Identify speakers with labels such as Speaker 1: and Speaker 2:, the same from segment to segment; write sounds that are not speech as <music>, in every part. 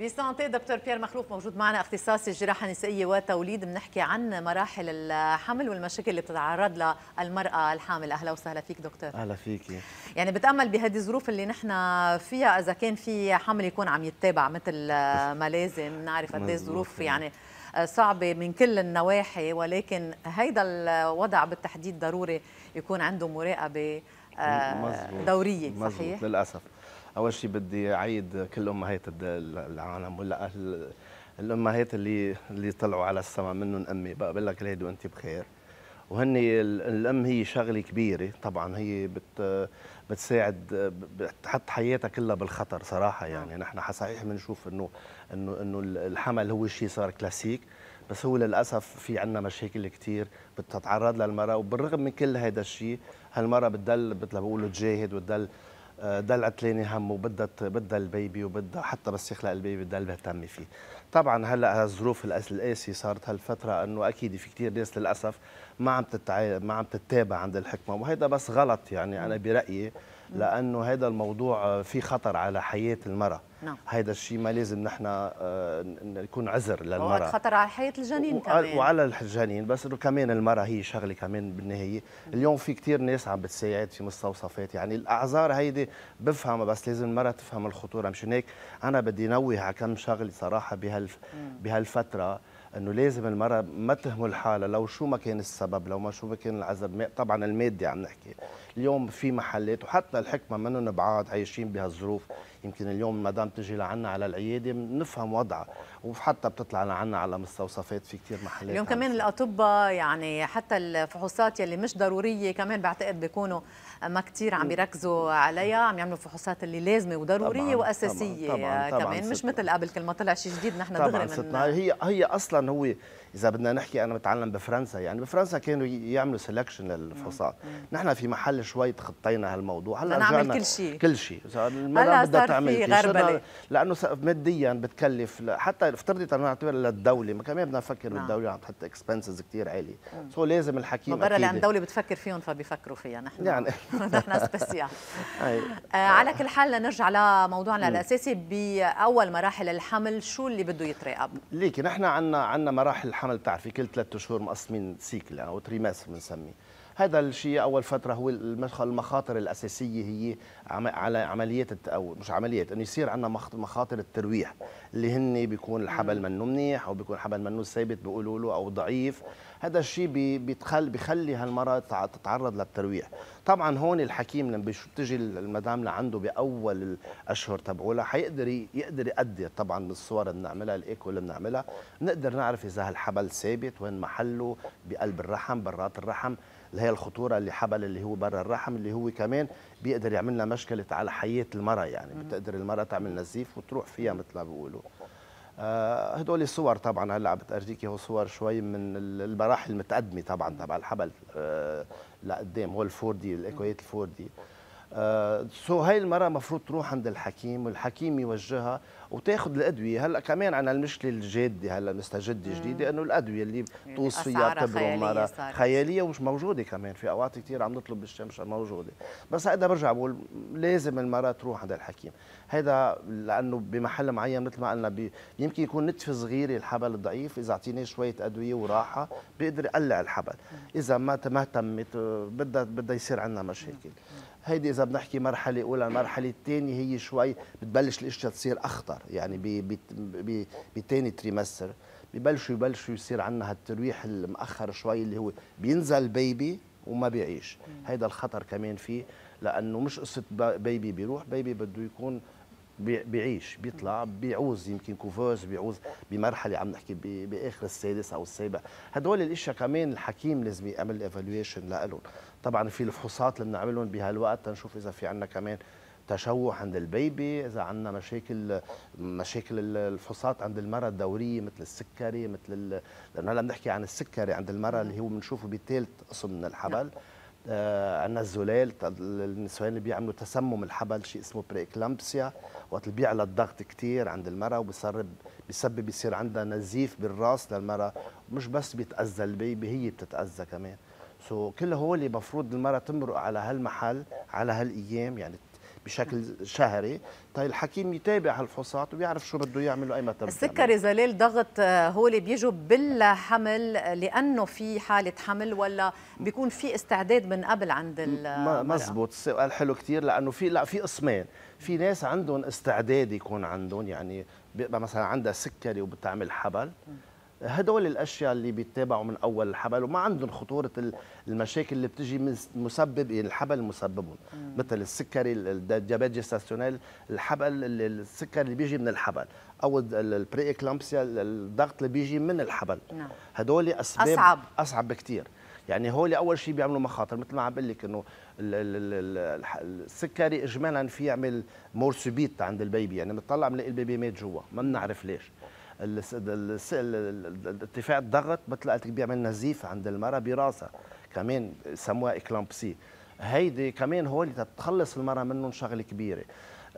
Speaker 1: بسانتي دكتور بيير مخلوف موجود معنا اختصاصي الجراحه النسائيه وتوليد بنحكي عن مراحل الحمل والمشاكل اللي بتتعرض لها المراه الحامل اهلا وسهلا فيك دكتور اهلا فيكي يعني بتامل بهذه الظروف اللي نحن فيها اذا كان في حمل يكون عم يتابع مثل ما لازم نعرف قد إيه الظروف يعني صعبه من كل النواحي ولكن هيدا الوضع بالتحديد ضروري يكون عنده مراقبه آه، دوريه صحيح
Speaker 2: للاسف اول شيء بدي اعيد كل امهات العالم ولا اهل الامهات اللي اللي طلعوا على السما منهم امي بقى بقول لك ليدي وانت بخير وهن الام هي شغله كبيره طبعا هي بت بتساعد بتحط حياتها كلها بالخطر صراحه يعني آه. نحن صحيح بنشوف انه انه انه الحمل هو شيء صار كلاسيك بس هو للاسف في عندنا مشاكل كثير بتتعرض للمراه وبالرغم من كل هذا الشيء هالمراه بتضل مثل ما بقولوا تجاهد وتضل ده آه، العتلاني همه بدها بدها البيبي وبدها حتى بس يخلق البيبي بدها اللي فيه طبعا هلا هالظروف القاسيه صارت هالفتره انه اكيد في كثير ناس للاسف ما عم تتع... ما عم تتابع عند الحكمه وهذا بس غلط يعني انا برايي لانه هذا الموضوع في خطر على حياه المراه نعم. هيدا الشيء ما لازم نحن آه، نكون عذر للمراه خطر
Speaker 1: على حياه الجنين كمان
Speaker 2: وعلى الجنين بس انه كمان المراه هي شغله كمان بالنهايه اليوم في كثير ناس عم بتساعد في مستوصفات يعني الاعذار هيدي بفهمها بس لازم المراه تفهم الخطوره مشان هيك انا بدي نوه على كم شغله صراحه بهال بهالفتره انه لازم المراه ما تهمل حالها لو شو ما كان السبب لو ما شو ما كان العذر طبعا المادي عم نحكي اليوم في محلات وحتى الحكمه من بعاد عايشين بهالظروف يمكن اليوم مدام تجي لعنا على العياده بنفهم وضعها وحتى بتطلع لعنا على مستوصفات في كثير محلات اليوم كمان
Speaker 1: الاطباء يعني حتى الفحوصات يلي مش ضروريه كمان بعتقد بيكونوا ما كثير عم يركزوا عليها عم يعملوا فحوصات اللي لازمه وضروريه طبعاً واساسيه طبعاً طبعاً كمان طبعاً مش مثل قبل كل ما طلع شيء جديد نحن دغري من
Speaker 2: هي هي اصلا هو اذا بدنا نحكي انا بتعلم بفرنسا يعني بفرنسا كانوا يعملوا سيلكشن للفحوصات نحن في محل شوي تخطينا هالموضوع هلا رجعنا كل شيء كل شيء هلا بدها تعمل لانه ماديا بتكلف حتى افترضي انه نعتبر للدوله ما كمان بدنا نفكر نعم. بالدوله عم تحط اكسبنسز كثير عاليه سو لازم الحكيم برا لان الدوله بتفكر فيهم فبيفكروا فيها نحن يعني <laughs> نحن سبيسيال <laughs> آه، على كل
Speaker 1: حال نرجع لموضوعنا الاساسي باول مراحل الحمل شو اللي بده يتراقب
Speaker 2: ليكي نحن عندنا عندنا مراحل الحمل الحمل بتعرفي كل ثلاث شهور مقسمين سيكل يعني او تريماس بنسميه هذا الشيء اول فتره هو المخاطر الاساسيه هي على عمليات او مش عمليات انه يصير عندنا مخاطر الترويح اللي هن بيكون الحبل منه منيح او بيكون الحبل منه ثابت بيقولوا له او ضعيف هذا الشيء بيتخل بيخلي هالمرأة تتعرض للترويح طبعا هون الحكيم لما بتجي المدام لعنده باول الاشهر تبعولها حيقدر يقدر يقدر طبعا بالصور اللي بنعملها الايكو اللي بنعملها بنقدر نعرف اذا هالحبل ثابت وين محله بقلب الرحم برات الرحم اللي هي الخطوره اللي حبل اللي هو برا الرحم اللي هو كمان بيقدر يعمل لها مشكله على حياه المراه يعني بتقدر المراه تعمل نزيف وتروح فيها مثل ما بيقولوا آه، هدول الصور طبعا هلا عم بترجيك هو صور شوي من المراحل المتقدمه طبعا تبع الحبل آه، لقدام هو الفوردي دي الفوردي الفور آه، سو هاي المرأة مفروض تروح عند الحكيم والحكيم يوجهها وتاخذ الادويه هلا كمان عن المشكله الجاده هلا مستجده جديده انه الادويه اللي فيها يعني تبرم مره خياليه, خيالية ومش موجوده كمان في اوقات كثير عم نطلب بالشمس موجوده بس هذا برجع بقول لازم المراه تروح عند الحكيم هذا لانه بمحل معين مثل ما قلنا بي يمكن يكون نتفه صغيره الحبل الضعيف اذا اعطيناه شويه ادويه وراحه بيقدر يقلع الحبل اذا ما ما اهتمت بدها بدها يصير عندنا مشاكل هيدي اذا بنحكي مرحله اولى المرحله الثانيه هي شوي بتبلش الاشياء تصير اخطر يعني بثاني تريمستر ببلشوا يبلشوا يصير عندنا هالترويح المأخر شوي اللي هو بينزل بيبي وما بيعيش هيدا الخطر كمان فيه لانه مش قصه بيبي بيروح بيبي بده يكون بيعيش بيطلع بيعوز يمكن كوفوز بيعوز بمرحله عم نحكي باخر السادس او السابع هدول الاشياء كمان الحكيم لازم يعمل ايفالويشن لهم طبعا في الفحوصات اللي بنعملهم بهالوقت تنشوف اذا في عندنا كمان تشوه عند البيبي اذا عندنا مشاكل مشاكل الفحوصات عند المراه الدوريه مثل السكري مثل لانه هلا بنحكي عن السكري عند المراه اللي هو بنشوفه بثالث قسم من الحبل نعم. عندنا آه، الزلال النسوان اللي بيعملوا تسمم الحبل شيء اسمه بريكلامبسيا وقت اللي بيعلى الضغط كثير عند المراه وبيسبب بيسبب يصير عندها نزيف بالراس للمراه مش بس بيتاذى البيبي هي بتتاذى كمان سو so, كل هول المفروض المراه تمرق على هالمحل على هالايام يعني بشكل شهري طيب الحكيم يتابع هالفحوصات ويعرف شو بده يعمل واي متى السكري
Speaker 1: زلال ضغط آه، هو اللي بيجوا بالحمل لانه في حاله حمل ولا بيكون في استعداد من قبل عند مزبوط
Speaker 2: السؤال حلو كثير لانه في لا في قسمين في ناس عندهم استعداد يكون عندهم يعني بيبقى مثلا عندها سكري وبتعمل حبل م. هدول الاشياء اللي بيتابعوا من اول الحبل وما عندهم خطوره المشاكل اللي بتجي مسبب الحبل مسببهم مثل السكري الديابيت جيستاسيونيل الحبل السكر اللي بيجي من الحبل او البري اكلامبسيا الضغط اللي بيجي من الحبل نعم. هدول اسباب اصعب اصعب بكثير يعني هول اول شيء بيعملوا مخاطر مثل ما عم بقول لك انه السكري اجمالا في يعمل مورسوبيت عند البيبي يعني بنطلع بنلاقي البيبي مات جوا ما بنعرف ليش ارتفاع الضغط مثل قلت بيعمل نزيف عند المراه براسها كمان سموها اكلامبسي هيدي كمان هول تتخلص المراه منهم شغله كبيره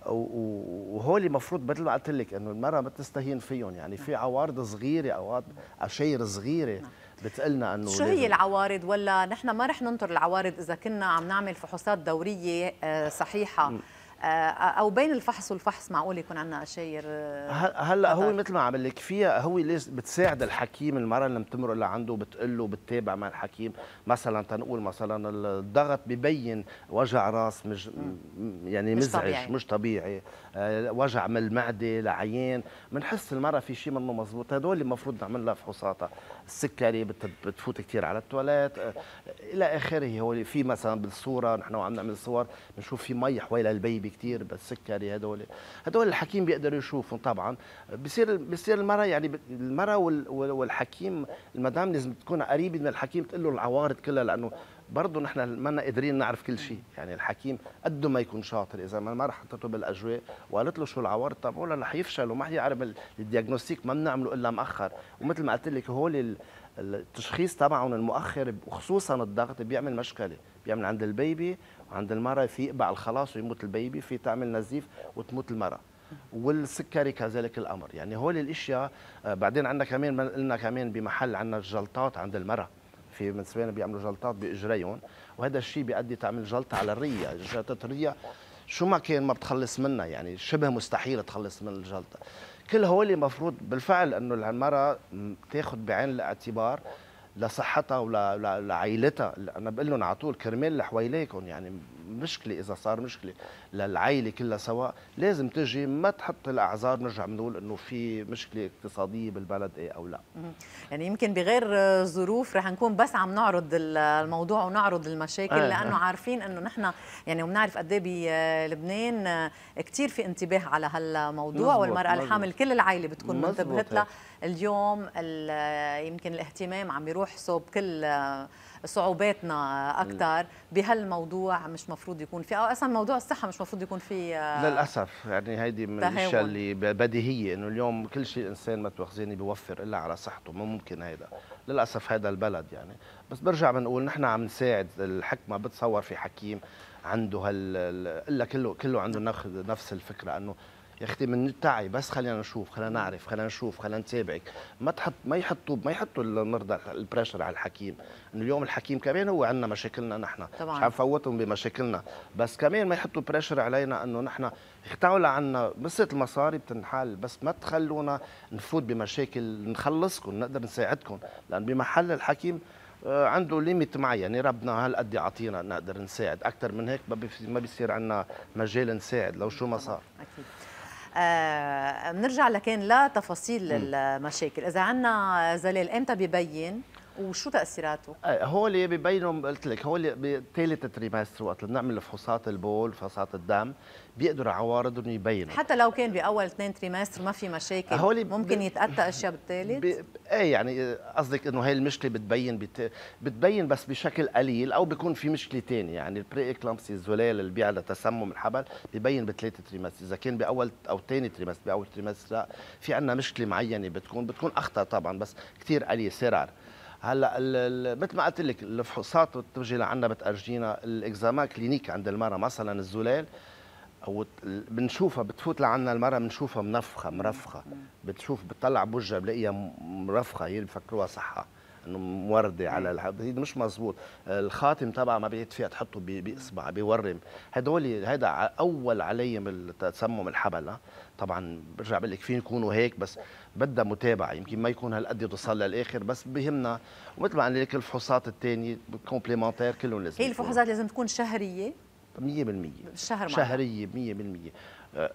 Speaker 2: وهول المفروض مثل ما قلت لك انه المراه ما تستهين فيهم يعني في نعم. عوارض صغيره او عشاير صغيره نعم. بتقلنا انه شو هي
Speaker 1: العوارض ولا نحن ما رح ننطر العوارض اذا كنا عم نعمل فحوصات دوريه آه، صحيحه آه، او بين الفحص والفحص معقول يكون عندنا اشير آه،
Speaker 2: هلا هو مثل ما عم لك فيها هو ليش بتساعد الحكيم المره اللي بتمرق لعنده بتقول له بتتابع مع الحكيم مثلا تنقول مثلا الضغط ببين وجع راس مش يعني مش مزعج طبيعي. مش طبيعي آه، وجع من المعده لعيان بنحس المره في شيء منه مزبوط هدول اللي المفروض نعمل لها فحوصاتها السكري بتفوت كثير على التواليت الى اخره هو في مثلا بالصوره نحن وعم نعمل صور بنشوف في مي حوالي البيبي كثير بالسكري هدول هدول الحكيم بيقدروا يشوفهم طبعا بصير بصير المراه يعني المراه والحكيم المدام لازم تكون قريبه من الحكيم تقول له العوارض كلها لانه برضه نحن ما قادرين نعرف كل شيء يعني الحكيم قد ما يكون شاطر اذا ما راح حطته بالاجواء وقالت له شو العوارض ولا رح يفشل وما يعرف الدياجنوستيك ما بنعمله الا مأخر ومثل ما قلت لك هول التشخيص تبعهم المؤخر وخصوصا الضغط بيعمل مشكله يعمل عند البيبي وعند المراه في يقبع الخلاص ويموت البيبي في تعمل نزيف وتموت المراه والسكري كذلك الامر يعني هول الاشياء آه، بعدين عندنا كمان قلنا كمان بمحل عندنا الجلطات عند المراه في من بيعملوا جلطات باجريهم وهذا الشيء بيؤدي تعمل جلطه على الريه جلطه الريه شو ما كان ما بتخلص منها يعني شبه مستحيل تخلص من الجلطه كل هول المفروض بالفعل انه المراه تاخذ بعين الاعتبار لصحتها ولعائلتها انا بقول لهم على طول كرمال لحواليكم يعني مشكله اذا صار مشكله للعائله كلها سوا لازم تجي ما تحط الاعذار نرجع بنقول انه في مشكله اقتصاديه بالبلد ايه او لا
Speaker 1: يعني يمكن بغير ظروف رح نكون بس عم نعرض الموضوع ونعرض المشاكل آه لانه عارفين انه نحن يعني وبنعرف قد ايه بلبنان كثير في انتباه على هالموضوع والمراه الحامل كل العائله بتكون منتبهت لها إيه. اليوم يمكن الاهتمام عم يروح صوب كل صعوباتنا اكثر بهالموضوع مش مفروض يكون في او اصلا موضوع الصحه مش مفروض يكون في آه،
Speaker 2: للاسف يعني هيدي من الاشياء اللي بديهيه انه اليوم كل شيء انسان متوخزيني بيوفر الا على صحته ما ممكن هيدا للاسف هذا البلد يعني بس برجع بنقول نحن عم نساعد الحكمه بتصور في حكيم عنده هال الا كله كله عنده نفس الفكره انه يا اختي من تاعي بس خلينا نشوف خلينا نعرف خلينا نشوف خلينا نتابعك ما تحط ما يحطوا ما يحطوا المرضى البريشر على الحكيم انه اليوم الحكيم كمان هو عندنا مشاكلنا نحن طبعا مش عم فوتهم بمشاكلنا بس كمان ما يحطوا بريشر علينا انه نحن اختعوا عنا قصه المصاري بتنحل بس ما تخلونا نفوت بمشاكل نخلصكم نقدر نساعدكم لان بمحل الحكيم آه، عنده ليميت معين يعني ربنا هالقد يعطينا نقدر نساعد اكثر من هيك ما بيصير عندنا مجال نساعد لو شو ما صار اكيد
Speaker 1: آه، بنرجع لكان لتفاصيل المشاكل اذا عندنا زلال امتى ببين وشو تاثيراته؟
Speaker 2: آه، هو اللي ببينوا قلت لك هو اللي بثالث تريمستر وقت بنعمل فحوصات البول فحوصات الدم بيقدروا عوارضهم يبينوا
Speaker 1: حتى لو كان باول اثنين تريمستر ما في مشاكل هولي ممكن ب... يتاتى اشياء
Speaker 2: بالثالث؟ ب... ايه يعني آه، قصدك انه هي المشكله بتبين بت... بتبين بس بشكل قليل او بيكون في مشكله ثانيه يعني البري اكلامسي الزلال اللي بيعلى تسمم الحبل ببين بثلاثه تريمستر اذا كان باول او ثاني تريمستر باول تريمستر لا في عندنا مشكله معينه بتكون بتكون اخطر طبعا بس كثير قليل سرعه هلا مثل ما قلت لك الفحوصات بتجي لعنا بتأرجينا الاكزاما كلينيك عند المرأة مثلا الزلال او بنشوفها بتفوت لعنا المرأة بنشوفها منفخة مرفخة بتشوف بتطلع بوجها بلاقيها مرفخة هي بفكروها صحة انه مورده على الحب مش مزبوط الخاتم تبعها ما بقيت فيها تحطه باصبع بيورم هدول هيدا اول عليم تسمم الحبل طبعا برجع بقول لك فين يكونوا هيك بس بدها متابعه يمكن ما يكون هالقد يوصل للاخر بس بهمنا ومثل ما قلنا لك الفحوصات الثانيه كومبليمونتير كلهم لازم هي الفحوصات لازم تكون شهريه 100% الشهر شهريه 100% أه،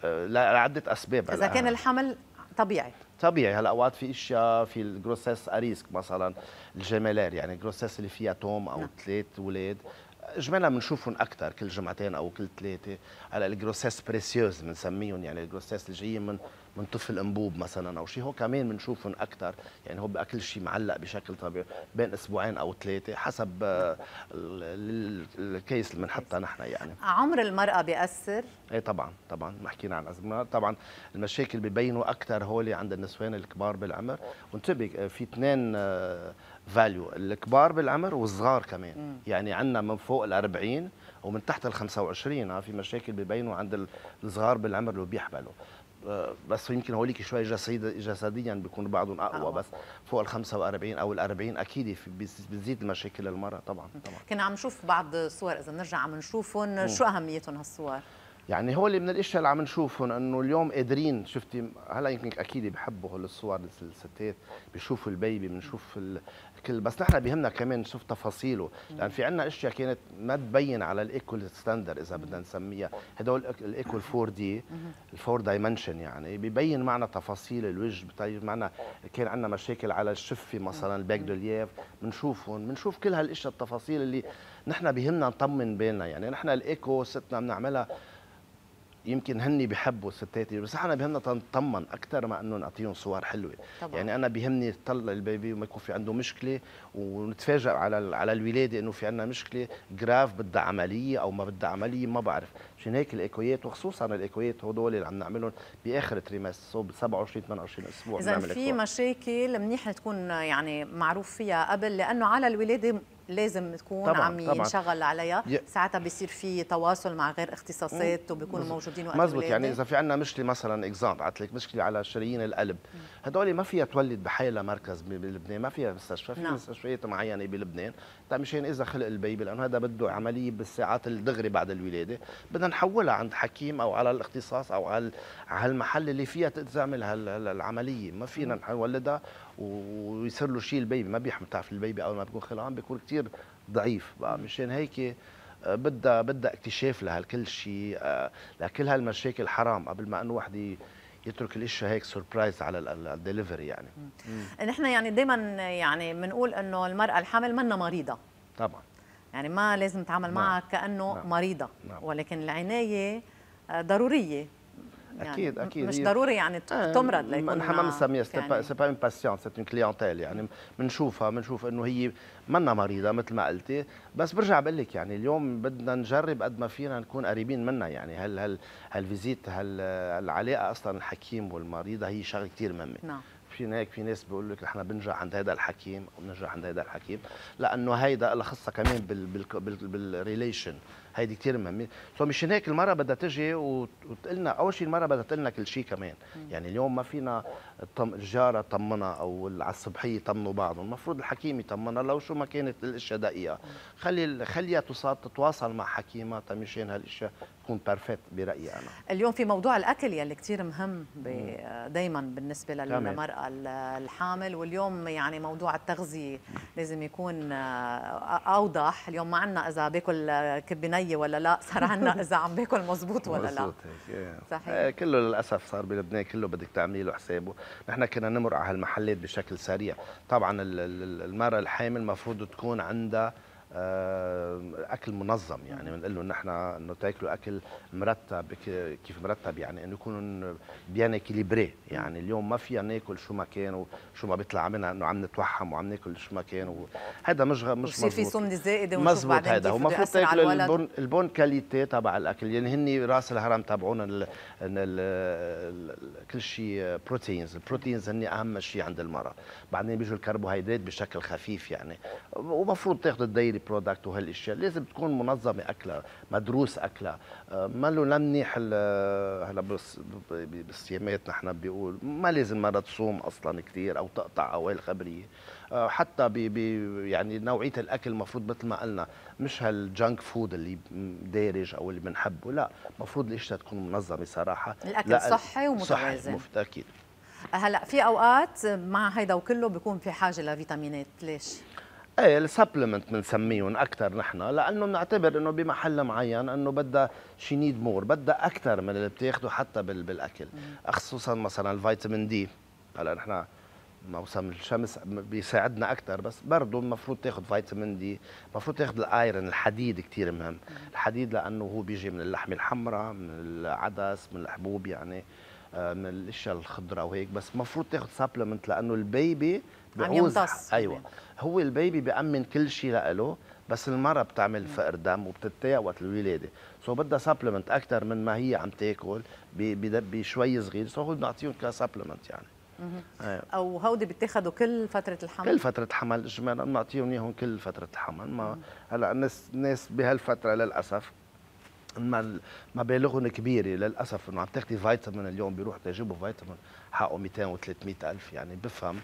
Speaker 2: أه، لعده اسباب اذا كان
Speaker 1: الحمل طبيعي
Speaker 2: طبيعي هلا اوقات في اشياء في الجروسيس اريسك مثلا الجمالير يعني الجروسيس اللي فيها توم او ثلاث نعم. اولاد اجمالا بنشوفهم اكثر كل جمعتين او كل ثلاثه هلا الجروسيس بريسيوز بنسميهم يعني الجروسيس اللي جايين من من طفل الانبوب مثلا او شيء هو كمان بنشوفهم اكثر يعني هو باكل كل شيء معلق بشكل طبيعي بين اسبوعين او ثلاثه حسب آه، الكيس اللي بنحطها نحن يعني
Speaker 1: عمر المراه بياثر
Speaker 2: ايه طبعا طبعا ما حكينا عن ازمه طبعا المشاكل ببينوا اكثر هولي عند النسوان الكبار بالعمر وانتبه آه، في اثنين فاليو آه، الكبار بالعمر والصغار كمان م. يعني عندنا من فوق ال 40 ومن تحت ال 25 في مشاكل ببينوا عند الصغار بالعمر اللي بيحبلوا آه، بس يمكن هوليك شوي جسد جسديا بيكون بعضهم اقوى بس فوق ال 45 او ال 40 اكيد بتزيد المشاكل للمراه طبعا طبعا
Speaker 1: كنا عم نشوف بعض الصور اذا بنرجع عم نشوفهم شو اهميتهم هالصور؟
Speaker 2: يعني هو اللي من الاشياء اللي عم نشوفهم انه اليوم قادرين شفتي هلا يمكن اكيد بحبوا هول الصور الستات بيشوفوا البيبي بنشوف الكل بس نحن بيهمنا كمان نشوف تفاصيله لان في عندنا اشياء كانت ما تبين على الايكول ستاندر اذا بدنا نسميها هدول الايكول 4 دي الفور دايمنشن يعني ببين معنا تفاصيل الوجه بتبين معنا كان عندنا مشاكل على الشفه مثلا الباك دولييف بنشوفهم بنشوف كل هالاشياء التفاصيل اللي نحن بيهمنا نطمن بالنا يعني نحن الايكو ستنا بنعملها يمكن هن بحبوا الستات بس احنا بهمنا نطمن اكثر ما انه نعطيهم صور حلوه طبعا. يعني انا بهمني طلع البيبي وما يكون في عنده مشكله ونتفاجئ على على الولاده انه في عندنا مشكله جراف بدها عمليه او ما بدها عمليه ما بعرف مشان هيك الايكويات وخصوصا الايكويات هدول اللي عم نعملهم باخر تريمس ب 27 28 اسبوع اذا في
Speaker 1: مشاكل منيح تكون يعني معروف فيها قبل لانه على الولاده لازم تكون طبعاً عم ينشغل عليها ساعتها بيصير في تواصل مع غير اختصاصات وبيكونوا موجودين وقت مزبوط يعني اذا
Speaker 2: في عندنا مشكله مثلا اكزامبل عطلك مشكله على شرايين القلب هدول ما فيها تولد بحالها مركز بلبنان ما فيها مستشفى في نعم. مستشفيات معينه بلبنان طيب مشان اذا خلق البيبي لانه هذا بده عمليه بالساعات الدغري بعد الولاده بدنا نحولها عند حكيم او على الاختصاص او على على المحل اللي فيها تعمل هالعمليه ما فينا نولدها ويصير له شيء البيبي ما بيحمل بتعرف البيبي اول ما بيكون خلعان بيكون كثير ضعيف بقى مشان هيك آه، بدها بدها اكتشاف لهالكل شيء آه، لكل هالمشاكل حرام قبل ما انه وحده يترك الاشياء هيك سربرايز على الدليفري يعني
Speaker 1: نحن يعني دائما يعني بنقول انه المراه الحامل منا مريضه طبعا يعني ما لازم نتعامل نعم. معها كانه نعم. مريضه نعم. ولكن العنايه آه، ضروريه يعني. اكيد اكيد مش ضروري يعني آه، تمرض ليكون نحن ما بنسميها سي
Speaker 2: با اون باسيون سي اون كليونتيل يعني بنشوفها يعني. بنشوف انه هي منا مريضه مثل ما قلتي بس برجع بقول لك يعني اليوم بدنا نجرب قد ما فينا نكون قريبين منها يعني هل هل هالفيزيت العلاقه اصلا الحكيم والمريضه هي شغله كثير مهمه نعم في هيك في ناس بيقول لك نحن بنرجع عند هذا الحكيم وبنرجع عند هذا الحكيم لانه هيدا لها خصها كمان بالريليشن هيدي كثير مهمه سو مش هيك المره بدها تجي وتقول لنا اول شيء المره بدها تقول لنا كل شيء كمان يعني اليوم ما فينا الجاره تطمنا او على الصبحيه يطمنوا بعضهم المفروض الحكيم يطمنها لو شو ما كانت الاشياء دقيقه خلي خليها تتواصل مع حكيمها مشان هالاشياء تكون بيرفكت برايي انا
Speaker 1: اليوم في موضوع الاكل يلي كثير مهم دائما بالنسبه للمراه الحامل واليوم يعني موضوع التغذيه لازم يكون آه، اوضح اليوم ما عندنا اذا باكل كبنيه علي ولا لا صار عنا <laughs> اذا عم باكل مزبوط ولا لا
Speaker 2: صحيح إيه، كله للاسف صار بلبنان كله بدك تعملي له حسابه نحن كنا نمر على هالمحلات بشكل سريع طبعا المراه الحامل المفروض تكون عندها اكل منظم يعني بنقول لهم نحن انه تاكلوا اكل مرتب كيف مرتب يعني انه يكون بيان اكيليبري يعني اليوم ما فينا ناكل شو ما كان وشو ما بيطلع منها انه عم نتوحم وعم ناكل شو ما كان هذا مش مش مزبوط في سمنه زائده ونشوف بعدين هذا هو المفروض تاكل البون, البون كاليتي تبع الاكل يعني هن راس الهرم تبعون كل شيء بروتينز البروتينز هن اهم شيء عند المراه بعدين بيجوا الكربوهيدرات بشكل خفيف يعني ومفروض تاخذ الدايري برودكت وهالاشياء لازم تكون منظمه اكلها مدروس اكلها آه، ما له لا منيح آه، هلا بالصيامات نحن بيقول ما لازم مره تصوم اصلا كثير او تقطع اوائل خبريه آه، حتى ب يعني نوعيه الاكل المفروض مثل ما قلنا مش هالجنك فود اللي دارج او اللي بنحبه لا المفروض الاشياء تكون منظمه صراحه الاكل صحي ومتوازن صحي اكيد
Speaker 1: هلا في اوقات مع هيدا وكله بيكون في حاجه
Speaker 2: لفيتامينات ليش ايه السبلمنت بنسميهم اكثر نحن لانه بنعتبر انه بمحل معين انه بدها شي نيد مور بدها اكثر من اللي بتاخده حتى بالاكل خصوصا مثلا الفيتامين دي هلا نحن موسم الشمس بيساعدنا اكثر بس برضه المفروض تاخذ فيتامين دي المفروض تاخذ الايرن الحديد كثير مهم الحديد لانه هو بيجي من اللحمه الحمراء من العدس من الحبوب يعني آه، من الاشياء الخضراء وهيك بس المفروض تاخذ سبلمنت لانه البيبي بيعوز ايوه هو البيبي بيامن كل شيء لإله بس المرأة بتعمل فقر دم وبتتضايق وقت الولادة سو بدها سبلمنت أكثر من ما هي عم تاكل بشوي صغير سو هو بنعطيهم كسبلمنت يعني أيوة.
Speaker 1: او هودي بيتاخذوا كل فتره الحمل كل
Speaker 2: فتره الحمل اجمالا بنعطيهم اياهم كل فتره الحمل ما هلا الناس الناس بهالفتره للاسف مبالغهم كبيره للاسف انه عم تاخذي فيتامين اليوم بيروح تجيبوا فيتامين حقه 200 و300 الف يعني بفهم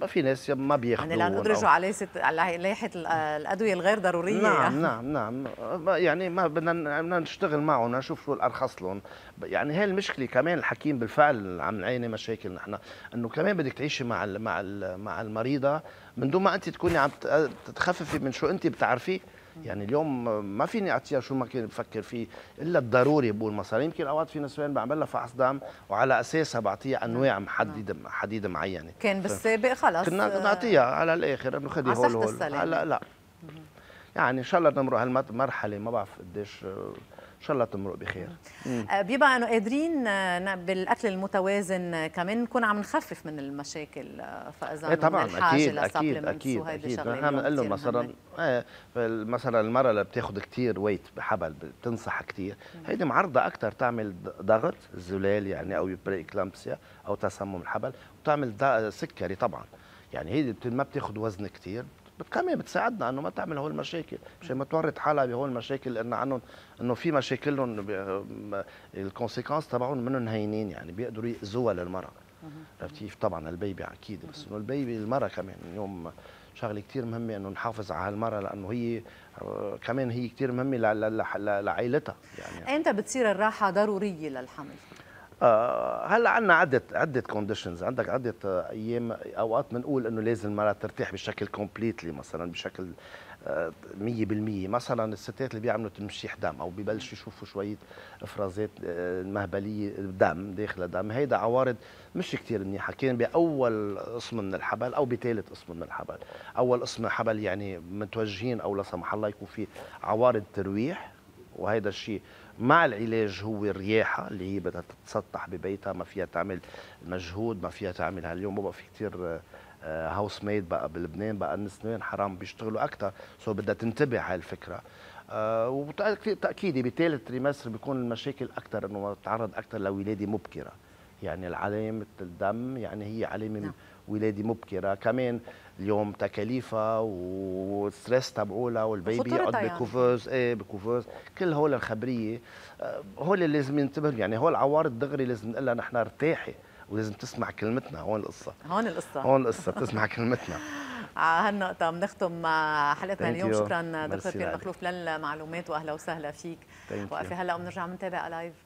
Speaker 2: ما في ناس ما بياخذوا يعني لندرجوا
Speaker 1: على ست... على لائحه الادويه الغير ضروريه نعم <laughs>
Speaker 2: نعم نعم يعني ما بدنا بدنا نشتغل معهم نشوف شو الارخص لهم يعني هي المشكله كمان الحكيم بالفعل عم نعاني مشاكل نحن انه كمان بدك تعيشي مع مع مع المريضه من دون ما انت تكوني عم تخففي من شو انت بتعرفيه يعني اليوم ما فيني اعطيها شو ما كنت بفكر فيه الا الضروري بقول مصاري يمكن اوقات في نسوان بعمل لها فحص دم وعلى اساسها بعطيها انواع محدده حديده معينه كان بالسابق
Speaker 1: خلص كنا نعطيها
Speaker 2: على الاخر انه خدي هول هول هلا لا يعني ان شاء الله نمر هالمرحله ما بعرف قديش ان شاء الله تمرق بخير
Speaker 1: آه، بيبقى انه قادرين آه، بالاكل المتوازن آه، كمان نكون عم نخفف من المشاكل فاذا ايه طبعا اكيد اكيد اكيد اكيد نحن بنقول لهم مثلا
Speaker 2: ايه مثلا المراه اللي بتاخذ كثير ويت بحبل بتنصح كثير هيدي معرضه اكثر تعمل ضغط زلال يعني او بري كلامبسيا او تسمم الحبل وتعمل سكري طبعا يعني هي ما بتاخذ وزن كثير كمان بتساعدنا انه ما تعمل هول المشاكل مشان ما تورط حالها بهول المشاكل لان عنهم انه في مشاكلهم الكونسيكونس تبعهم منهم هينين يعني بيقدروا ياذوها للمراه عرفت كيف طبعا البيبي اكيد بس انه البيبي المراه كمان اليوم شغله كثير مهمه انه نحافظ على هالمراه لانه هي آه، كمان هي كثير مهمه لعائلتها يعني
Speaker 1: امتى بتصير الراحه ضروريه للحمل
Speaker 2: آه، هلا عندنا عده عده كونديشنز عندك عده ايام اوقات بنقول انه لازم المراه ترتاح بشكل كومبليتلي مثلا بشكل 100% آه، مثلا الستات اللي بيعملوا تمشيح دم او ببلشوا يشوفوا شويه افرازات آه، مهبليه دم داخل دم هيدا عوارض مش كثير منيحه كان باول قسم من الحبل او بثالث قسم من الحبل اول قسم من الحبل يعني متوجهين او لا سمح الله يكون في عوارض ترويح وهيدا الشيء مع العلاج هو الرياحه اللي هي بدها تتسطح ببيتها ما فيها تعمل مجهود ما فيها تعمل هاليوم بقى في كثير هاوس ميد بقى بلبنان بقى النسوان حرام بيشتغلوا اكثر سو بدها تنتبه على الفكره آه وتاكيدي بثالث تrimester بيكون المشاكل اكثر انه تعرض اكثر لولاده مبكره يعني العلامة الدم يعني هي علامة نعم. ولادة مبكرة كمان اليوم تكاليفها والستريس تبعولها والبيبي يقعد يعني. بكوفوز ايه بكوفوز كل هول الخبريه آه، هول اللي لازم ينتبه يعني هول عوارض دغري لازم نقول لها نحن ارتاحي ولازم تسمع كلمتنا هون القصه
Speaker 1: هون القصه هون القصه بتسمع
Speaker 2: كلمتنا <laughs>
Speaker 1: على هالنقطة بنختم حلقتنا اليوم شكرا دكتور بير مخلوف للمعلومات واهلا وسهلا فيك وقفي هلا وبنرجع بنتابع لايف